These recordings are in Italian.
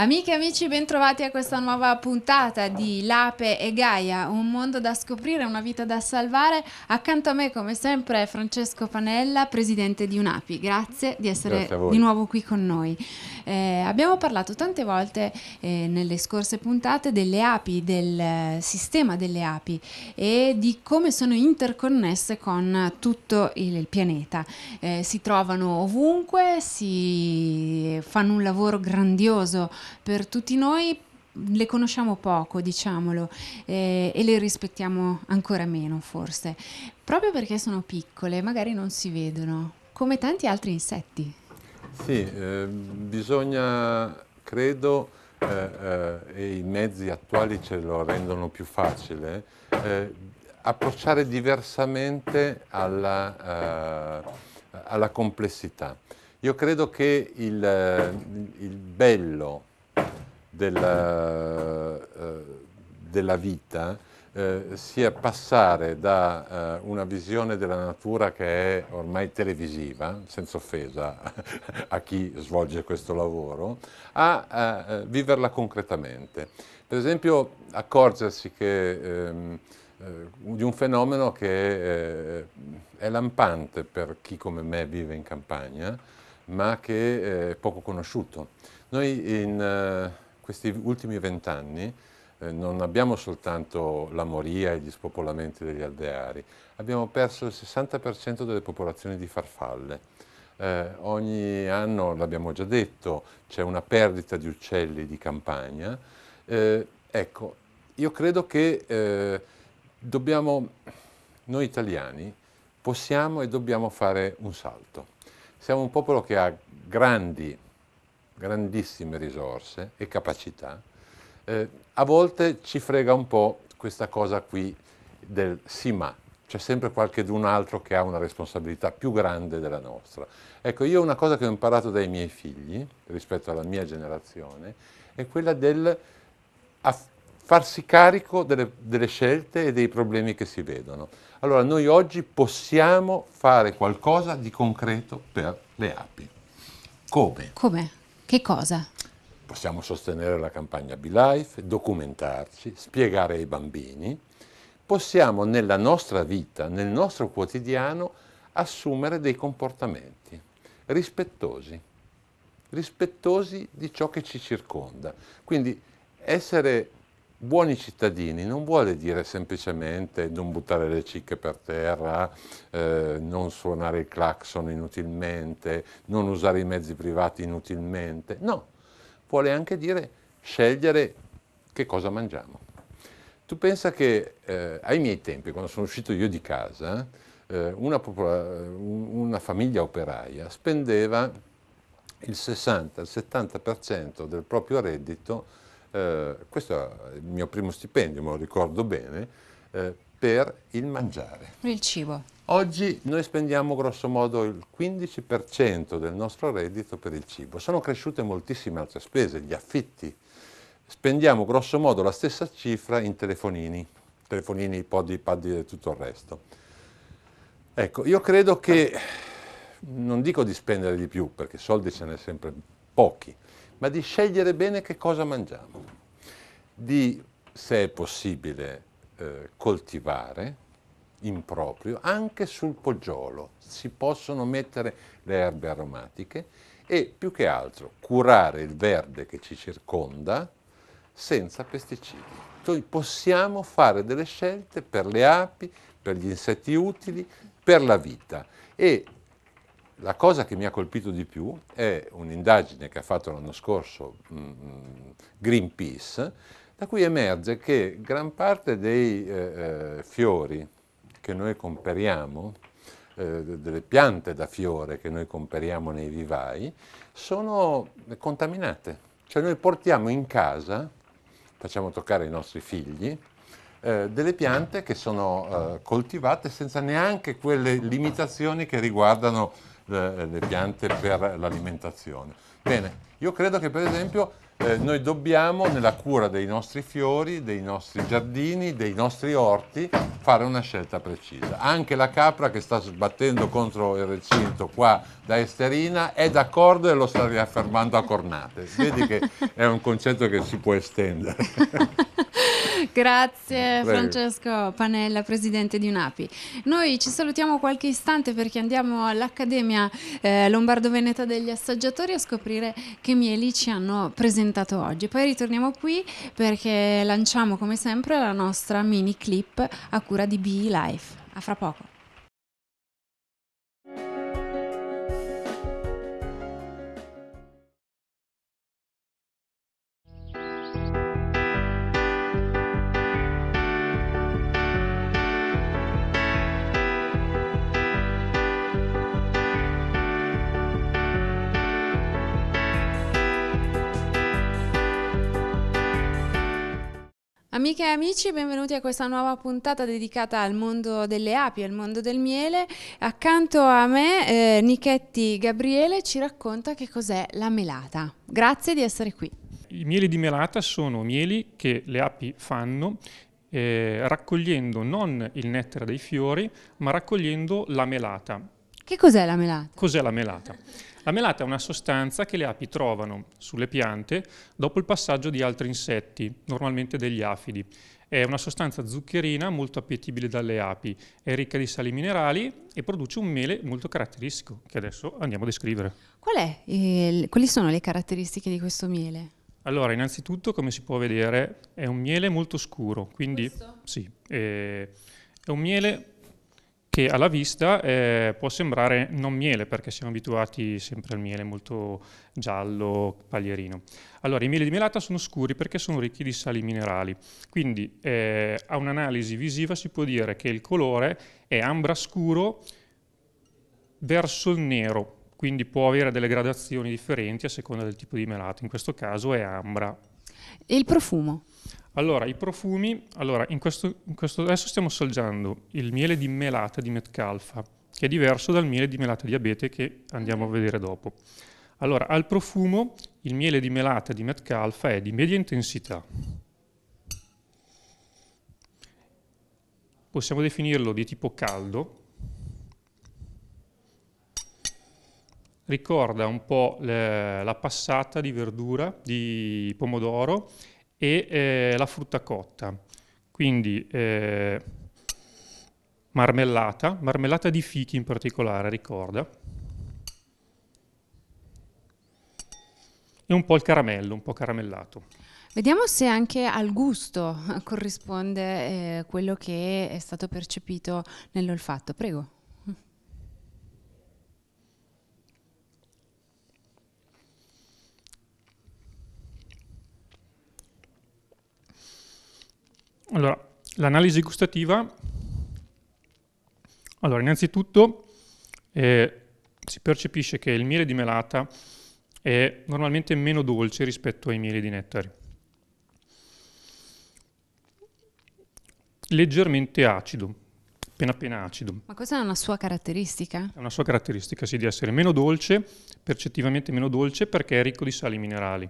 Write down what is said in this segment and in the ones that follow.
Amiche e amici, bentrovati a questa nuova puntata di Lape e Gaia, un mondo da scoprire, una vita da salvare. Accanto a me, come sempre, Francesco Panella, presidente di UNAPI. Grazie di essere Grazie di nuovo qui con noi. Eh, abbiamo parlato tante volte eh, nelle scorse puntate delle api, del eh, sistema delle api e di come sono interconnesse con tutto il, il pianeta. Eh, si trovano ovunque, si fanno un lavoro grandioso per tutti noi le conosciamo poco, diciamolo, eh, e le rispettiamo ancora meno forse, proprio perché sono piccole, magari non si vedono, come tanti altri insetti. Sì, eh, bisogna, credo, eh, eh, e i mezzi attuali ce lo rendono più facile, eh, approcciare diversamente alla, eh, alla complessità. Io credo che il, il bello della, eh, eh, della vita eh, sia passare da una visione della natura che è ormai televisiva, senza offesa a chi svolge questo lavoro, a viverla concretamente. Per esempio accorgersi che ehm, di un fenomeno che è lampante per chi come me vive in campagna, ma che è poco conosciuto. Noi in, questi ultimi vent'anni eh, non abbiamo soltanto la moria e gli spopolamenti degli aldeari, abbiamo perso il 60% delle popolazioni di farfalle. Eh, ogni anno, l'abbiamo già detto, c'è una perdita di uccelli di campagna. Eh, ecco, io credo che eh, dobbiamo, noi italiani, possiamo e dobbiamo fare un salto. Siamo un popolo che ha grandi grandissime risorse e capacità, eh, a volte ci frega un po' questa cosa qui del sì ma, c'è sempre qualchedun altro che ha una responsabilità più grande della nostra. Ecco, io una cosa che ho imparato dai miei figli, rispetto alla mia generazione, è quella del farsi carico delle, delle scelte e dei problemi che si vedono. Allora, noi oggi possiamo fare qualcosa di concreto per le api. Come? Come? Che cosa? Possiamo sostenere la campagna Be Life, documentarci, spiegare ai bambini. Possiamo nella nostra vita, nel nostro quotidiano, assumere dei comportamenti rispettosi, rispettosi di ciò che ci circonda. Quindi essere buoni cittadini non vuole dire semplicemente non buttare le cicche per terra, eh, non suonare il clacson inutilmente, non usare i mezzi privati inutilmente, no, vuole anche dire scegliere che cosa mangiamo. Tu pensa che eh, ai miei tempi, quando sono uscito io di casa, eh, una, una famiglia operaia spendeva il 60-70% del proprio reddito eh, questo è il mio primo stipendio, me lo ricordo bene, eh, per il mangiare. Il cibo. Oggi noi spendiamo grossomodo il 15% del nostro reddito per il cibo. Sono cresciute moltissime altre spese, gli affitti. Spendiamo grossomodo la stessa cifra in telefonini, telefonini, podi, pad e tutto il resto. Ecco, io credo che, non dico di spendere di più, perché soldi ce n'è sempre pochi, ma di scegliere bene che cosa mangiamo, di, se è possibile, eh, coltivare in proprio, anche sul poggiolo si possono mettere le erbe aromatiche e più che altro curare il verde che ci circonda senza pesticidi. Noi possiamo fare delle scelte per le api, per gli insetti utili, per la vita e la cosa che mi ha colpito di più è un'indagine che ha fatto l'anno scorso mm, mm, Greenpeace, da cui emerge che gran parte dei eh, eh fiori che noi comperiamo, eh, delle piante da fiore che noi comperiamo nei vivai, sono contaminate. Cioè noi portiamo in casa, facciamo toccare ai nostri figli, eh, delle piante che sono eh, coltivate senza neanche quelle limitazioni che riguardano eh, le piante per l'alimentazione. Bene, io credo che per esempio eh, noi dobbiamo nella cura dei nostri fiori, dei nostri giardini, dei nostri orti fare una scelta precisa. Anche la capra che sta sbattendo contro il recinto qua da Esterina è d'accordo e lo sta riaffermando a cornate. Vedi che è un concetto che si può estendere. Grazie Prego. Eh, Francesco Panella, presidente di UNAPI. Noi ci salutiamo qualche istante perché andiamo all'Accademia eh, Lombardo-Veneta degli Assaggiatori a scoprire che mieli ci hanno presentato oggi. Poi ritorniamo qui perché lanciamo come sempre la nostra mini clip a cura di Bee Life. A fra poco. Amiche e amici, benvenuti a questa nuova puntata dedicata al mondo delle api, al mondo del miele. Accanto a me, eh, Nichetti Gabriele ci racconta che cos'è la melata. Grazie di essere qui. I mieli di melata sono mieli che le api fanno eh, raccogliendo non il nettare dei fiori, ma raccogliendo la melata. Che cos'è la melata? Cos'è la melata? La melata è una sostanza che le api trovano sulle piante dopo il passaggio di altri insetti, normalmente degli afidi. È una sostanza zuccherina molto appetibile dalle api, è ricca di sali minerali e produce un mele molto caratteristico, che adesso andiamo a descrivere. Qual è, eh, quali sono le caratteristiche di questo miele? Allora, innanzitutto, come si può vedere, è un miele molto scuro, quindi sì, è, eh, è un miele che alla vista eh, può sembrare non miele perché siamo abituati sempre al miele molto giallo, paglierino. Allora, i mieli di melata sono scuri perché sono ricchi di sali minerali, quindi eh, a un'analisi visiva si può dire che il colore è ambra scuro verso il nero, quindi può avere delle gradazioni differenti a seconda del tipo di melata, in questo caso è ambra. E il profumo? Allora, i profumi, allora, in questo, in questo, adesso stiamo assaggiando il miele di melata di Metcalfa, che è diverso dal miele di melata di abete che andiamo a vedere dopo. Allora, al profumo il miele di melata di Metcalfa è di media intensità. Possiamo definirlo di tipo caldo. Ricorda un po' le, la passata di verdura, di pomodoro e eh, la frutta cotta. Quindi eh, marmellata, marmellata di fichi in particolare, ricorda. E un po' il caramello, un po' caramellato. Vediamo se anche al gusto corrisponde eh, quello che è stato percepito nell'olfatto. Prego. Allora, l'analisi gustativa, allora innanzitutto eh, si percepisce che il miele di melata è normalmente meno dolce rispetto ai mieli di nettari. Leggermente acido, appena appena acido. Ma questa è una sua caratteristica? È una sua caratteristica, sì, di essere meno dolce, percettivamente meno dolce perché è ricco di sali minerali.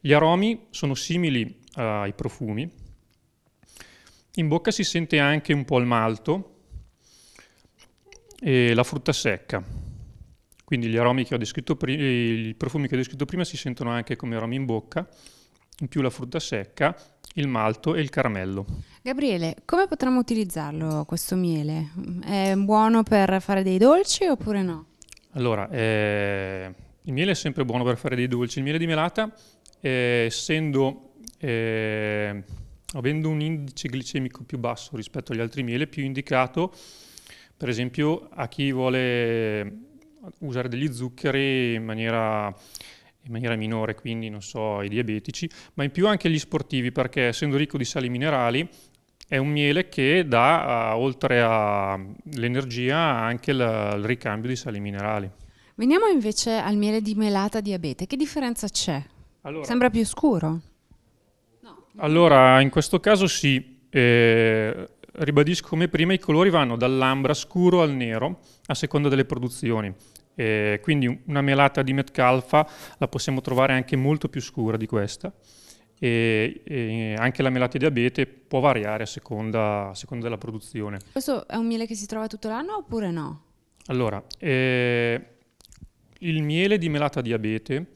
Gli aromi sono simili ai profumi, in bocca si sente anche un po' il malto e la frutta secca. Quindi gli aromi che ho descritto prima, i profumi che ho descritto prima si sentono anche come aromi in bocca, in più la frutta secca, il malto e il caramello. Gabriele, come potremmo utilizzarlo questo miele? È buono per fare dei dolci oppure no? Allora, eh, il miele è sempre buono per fare dei dolci. Il miele di melata, eh, essendo... Eh, avendo un indice glicemico più basso rispetto agli altri miele, più indicato per esempio a chi vuole usare degli zuccheri in maniera, in maniera minore, quindi non so, i diabetici, ma in più anche agli sportivi, perché essendo ricco di sali minerali è un miele che dà, eh, oltre all'energia, anche la, il ricambio di sali minerali. Veniamo invece al miele di melata diabete, che differenza c'è? Allora, Sembra più scuro. Allora, in questo caso sì, eh, ribadisco come prima, i colori vanno dall'ambra scuro al nero a seconda delle produzioni. Eh, quindi una melata di Metcalfa la possiamo trovare anche molto più scura di questa. E, e, anche la melata di abete può variare a seconda, a seconda, della produzione. Questo è un miele che si trova tutto l'anno oppure no? Allora, eh, il miele di melata di abete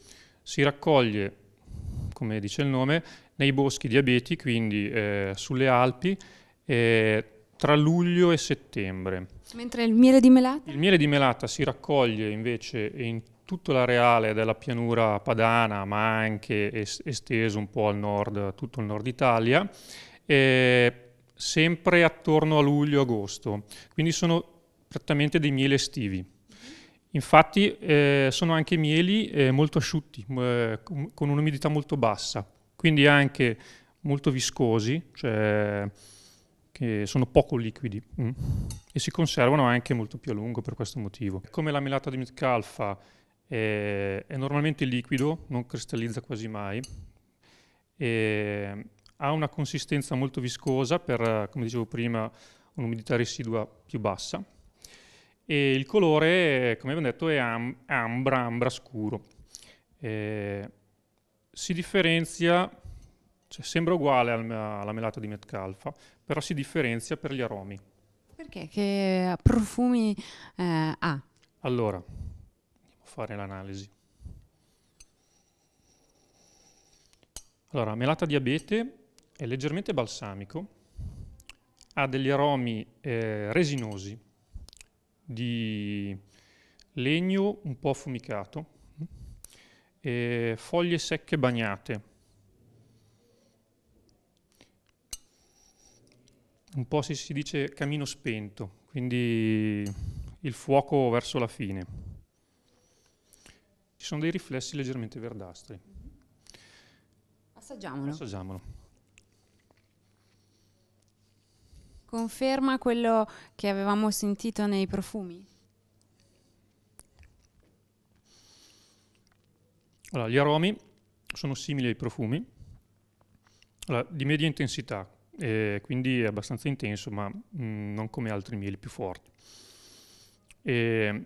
si raccoglie, come dice il nome, nei boschi di abeti, quindi eh, sulle Alpi, eh, tra luglio e settembre. Mentre il miele di melata? Il miele di melata si raccoglie invece in tutto l'areale della pianura padana, ma anche es- esteso un po' al nord, tutto il nord Italia, eh, sempre attorno a luglio-agosto. Quindi sono prettamente dei mieli estivi. Mm-hmm. Infatti eh, sono anche mieli eh, molto asciutti, eh, con un'umidità molto bassa quindi anche molto viscosi, cioè che sono poco liquidi mh, mm, e si conservano anche molto più a lungo per questo motivo. Come la melata di Metcalfa è, è normalmente liquido, non cristallizza quasi mai, ha una consistenza molto viscosa per, come dicevo prima, un'umidità residua più bassa e il colore, come abbiamo detto, è ambra, ambra scuro. E si differenzia, cioè sembra uguale alla melata di Metcalfa, però si differenzia per gli aromi. Perché? Che eh, profumi eh, ha? Allora, andiamo a fare l'analisi. Allora, melata di abete è leggermente balsamico, ha degli aromi eh, resinosi, di legno un po' affumicato, e foglie secche bagnate. Un po' si, si dice camino spento, quindi il fuoco verso la fine. Ci sono dei riflessi leggermente verdastri. Assaggiamolo. Assaggiamolo. Conferma quello che avevamo sentito nei profumi? Allora, gli aromi sono simili ai profumi, allora, di media intensità, eh, quindi è abbastanza intenso, ma mh, mm, non come altri mieli più forti. E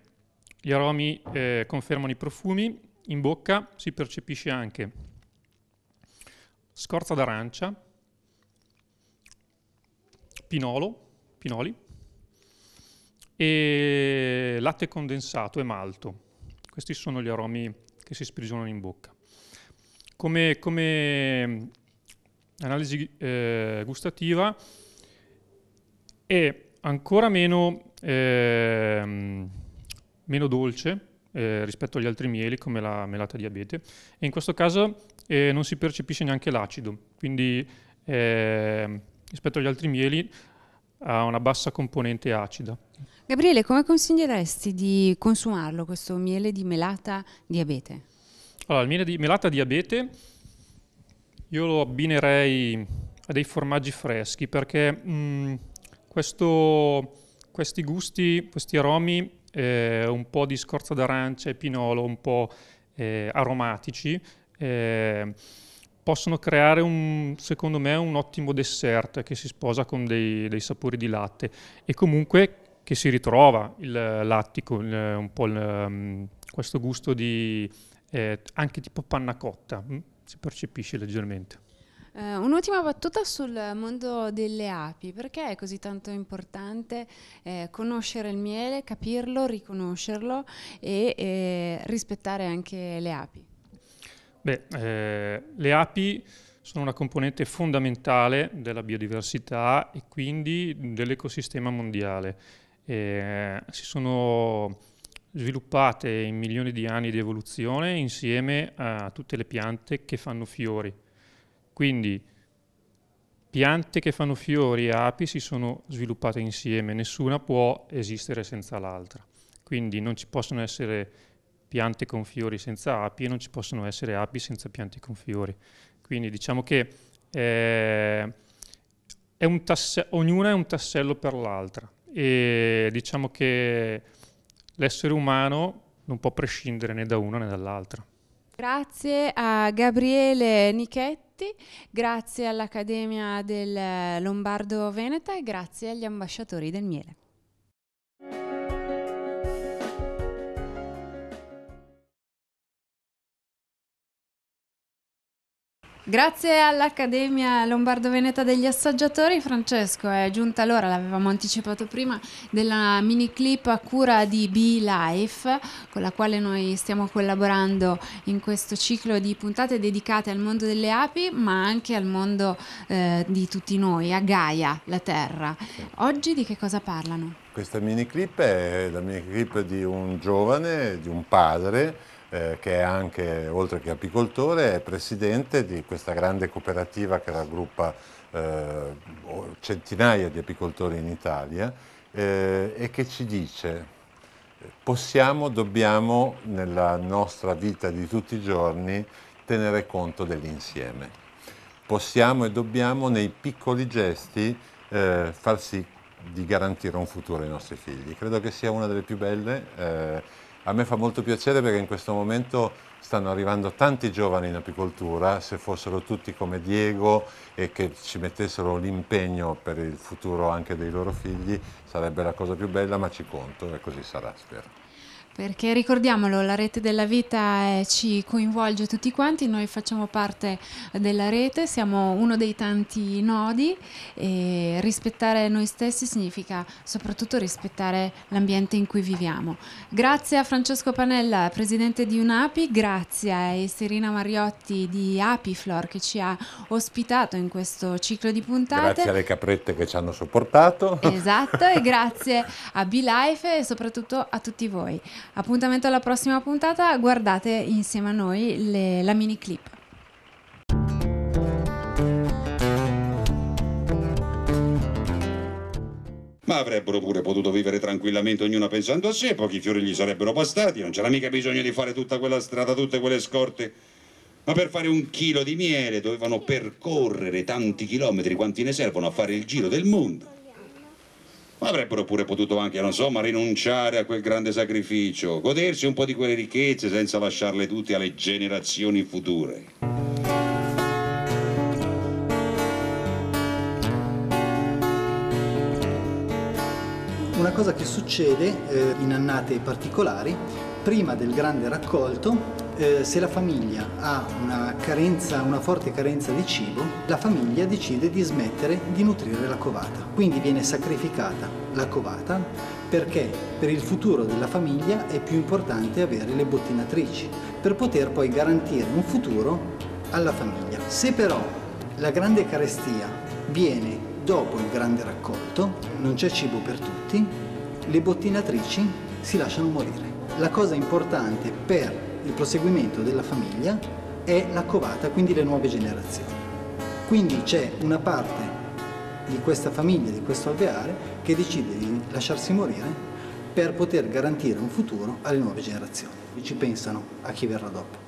gli aromi eh, confermano i profumi, in bocca si percepisce anche scorza d'arancia, pinolo, pinoli e latte condensato e malto. Questi sono gli aromi che si sprigionano in bocca. Come, come analisi eh, gustativa è ancora meno, eh, meno dolce eh, rispetto agli altri mieli come la melata diabete e in questo caso eh, non si percepisce neanche l'acido, quindi ehm, rispetto agli altri mieli ha una bassa componente acida. Gabriele, come consiglieresti di consumarlo questo miele di melata diabete? Allora, il miele di melata diabete io lo abbinerei a dei formaggi freschi perché mh, mm, questo, questi gusti, questi aromi, eh, un po' di scorza d'arancia e pinolo, un po' eh, aromatici, eh, possono creare, un, secondo me, un ottimo dessert che si sposa con dei, dei sapori di latte e comunque che si ritrova il lattico, il, un po' il, mm, questo gusto di eh, anche tipo panna cotta, mh? Mm, si percepisce leggermente. Uh, un'ultima battuta sul mondo delle api, perché è così tanto importante eh, conoscere il miele, capirlo, riconoscerlo e eh, rispettare anche le api? Beh, eh, le api sono una componente fondamentale della biodiversità e quindi dell'ecosistema mondiale. Eh, si sono sviluppate in milioni di anni di evoluzione insieme a tutte le piante che fanno fiori. Quindi piante che fanno fiori e api si sono sviluppate insieme, nessuna può esistere senza l'altra. Quindi non ci possono essere piante con fiori senza api e non ci possono essere api senza piante con fiori. Quindi diciamo che eh, è tasse- ognuna è un tassello per l'altra e diciamo che l'essere umano non può prescindere né da una né dall'altra. Grazie a Gabriele Nichetti, grazie all'Accademia del Lombardo Veneta e grazie agli ambasciatori del miele. Grazie all'Accademia Lombardo-Veneta degli Assaggiatori, Francesco, è giunta l'ora, l'avevamo anticipato prima, della mini clip a cura di Be Life, con la quale noi stiamo collaborando in questo ciclo di puntate dedicate al mondo delle api, ma anche al mondo eh, di tutti noi, a Gaia, la Terra. Oggi di che cosa parlano? Questa mini clip è la mini clip di un giovane, di un padre, eh, che è anche, oltre che apicoltore, è presidente di questa grande cooperativa che raggruppa eh, centinaia di apicoltori in Italia eh, e che ci dice possiamo, dobbiamo nella nostra vita di tutti i giorni tenere conto dell'insieme. Possiamo e dobbiamo nei piccoli gesti eh, far sì di garantire un futuro ai nostri figli. Credo che sia una delle più belle eh, a me fa molto piacere perché in questo momento stanno arrivando tanti giovani in apicoltura, se fossero tutti come Diego e che ci mettessero l'impegno per il futuro anche dei loro figli, sarebbe la cosa più bella, ma ci conto e così sarà, spero. Perché ricordiamolo, la rete della vita eh, ci coinvolge tutti quanti, noi facciamo parte della rete, siamo uno dei tanti nodi e rispettare noi stessi significa soprattutto rispettare l'ambiente in cui viviamo. Grazie a Francesco Panella, presidente di UNAPI, grazie a Serena Mariotti di Apiflor che ci ha ospitato in questo ciclo di puntate. Grazie alle caprette che ci hanno sopportato. Esatto, e grazie a BeLife e soprattutto a tutti voi. Appuntamento alla prossima puntata, guardate insieme a noi le, la mini clip. Ma avrebbero pure potuto vivere tranquillamente ognuno pensando a sé, pochi fiori gli sarebbero bastati, non c'era mica bisogno di fare tutta quella strada, tutte quelle scorte. Ma per fare un chilo di miele dovevano percorrere tanti chilometri quanti ne servono a fare il giro del mondo ma avrebbero pure potuto anche, non so, ma rinunciare a quel grande sacrificio, godersi un po' di quelle ricchezze senza lasciarle tutte alle generazioni future. Una cosa che succede eh, in annate particolari, prima del grande raccolto eh, se la famiglia ha una, carenza, una forte carenza di cibo, la famiglia decide di smettere di nutrire la covata. Quindi viene sacrificata la covata perché per il futuro della famiglia è più importante avere le bottinatrici per poter poi garantire un futuro alla famiglia. Se però la grande carestia viene dopo il grande raccolto, non c'è cibo per tutti, le bottinatrici si lasciano morire. La cosa importante per il proseguimento della famiglia è la covata, quindi le nuove generazioni. Quindi c'è una parte di questa famiglia, di questo alveare, che decide di lasciarsi morire per poter garantire un futuro alle nuove generazioni. Ci pensano a chi verrà dopo.